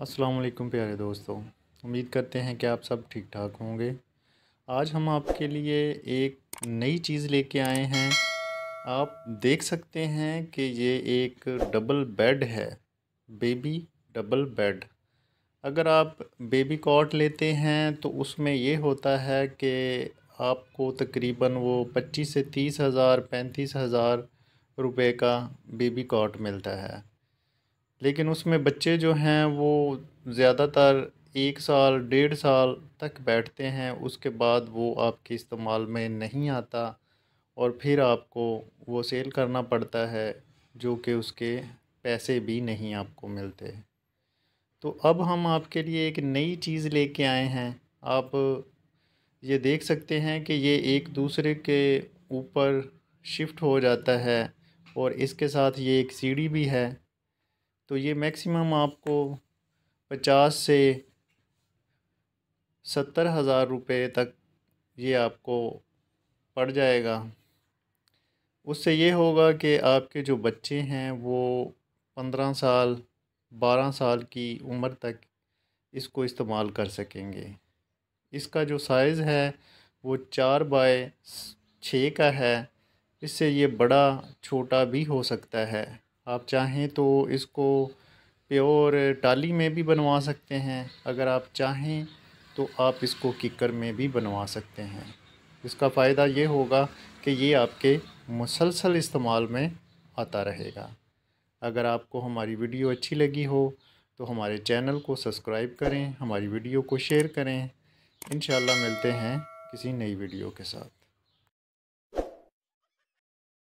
अस्सलाम वालेकुम प्यारे दोस्तों उम्मीद करते हैं कि आप सब ठीक ठाक होंगे आज हम आपके लिए एक नई चीज़ लेके आए हैं आप देख सकते हैं कि ये एक डबल बेड है बेबी डबल बेड अगर आप बेबी कॉट लेते हैं तो उसमें ये होता है कि आपको तकरीबन वो पच्चीस से तीस हज़ार पैंतीस हज़ार रुपये का बेबी कॉट मिलता है लेकिन उसमें बच्चे जो हैं वो ज़्यादातर एक साल डेढ़ साल तक बैठते हैं उसके बाद वो आपके इस्तेमाल में नहीं आता और फिर आपको वो सेल करना पड़ता है जो कि उसके पैसे भी नहीं आपको मिलते तो अब हम आपके लिए एक नई चीज़ लेके आए हैं आप ये देख सकते हैं कि ये एक दूसरे के ऊपर शिफ्ट हो जाता है और इसके साथ ये एक सीढ़ी भी है तो ये मैक्सिमम आपको पचास से सत्तर हज़ार रुपये तक ये आपको पड़ जाएगा उससे ये होगा कि आपके जो बच्चे हैं वो पंद्रह साल बारह साल की उम्र तक इसको इस्तेमाल कर सकेंगे इसका जो साइज़ है वो चार बाय छः का है इससे ये बड़ा छोटा भी हो सकता है आप चाहें तो इसको प्योर टाली में भी बनवा सकते हैं अगर आप चाहें तो आप इसको किकर में भी बनवा सकते हैं इसका फ़ायदा ये होगा कि ये आपके मुसलसल इस्तेमाल में आता रहेगा अगर आपको हमारी वीडियो अच्छी लगी हो तो हमारे चैनल को सब्सक्राइब करें हमारी वीडियो को शेयर करें इन मिलते हैं किसी नई वीडियो के साथ